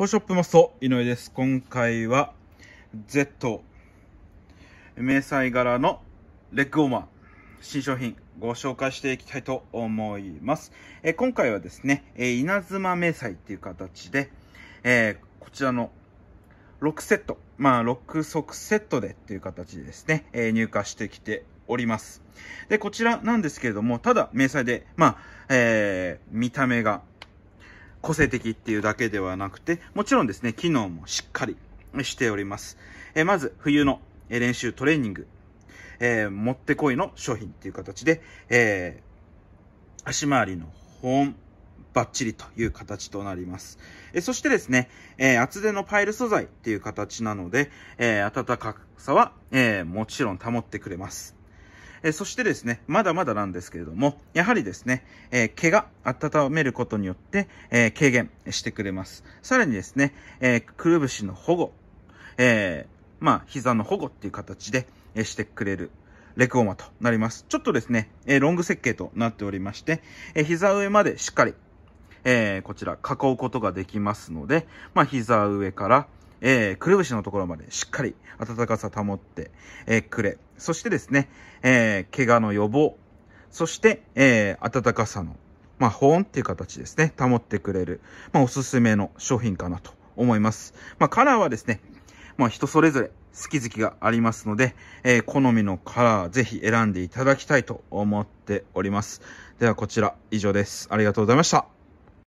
フォーショップマスト井上です。今回は Z 迷彩柄のレッグウォーマー新商品ご紹介していきたいと思います。え今回はですね、え稲妻迷彩っていう形で、えー、こちらの6セット、まあ6足セットでっていう形でですね、え入荷してきております。で、こちらなんですけれども、ただ迷彩で、まあ、えー、見た目が個性的っていうだけではなくて、もちろんですね、機能もしっかりしております。えまず、冬の練習トレーニング、えー、もってこいの商品っていう形で、えー、足回りの保温、バッチリという形となります。えそしてですね、えー、厚手のパイル素材っていう形なので、えー、暖かさは、えー、もちろん保ってくれます。えそしてですね、まだまだなんですけれども、やはりですね、えー、毛が温めることによって、えー、軽減してくれます。さらにですね、えー、くるぶしの保護、えー、まあ、膝の保護っていう形で、えしてくれる。レクオマとなります。ちょっとですね、えロング設計となっておりまして、え膝上までしっかり、えこちら囲うことができますので、まあ、膝上から、えー、くるぶしのところまでしっかり暖かさ保って、えー、くれ。そしてですね、えー、怪我の予防。そして、えー、暖かさの、まあ、保温っていう形ですね、保ってくれる、まあ、おすすめの商品かなと思います。まあ、カラーはですね、まあ、人それぞれ好き好きがありますので、えー、好みのカラーぜひ選んでいただきたいと思っております。ではこちら以上です。ありがとうございました。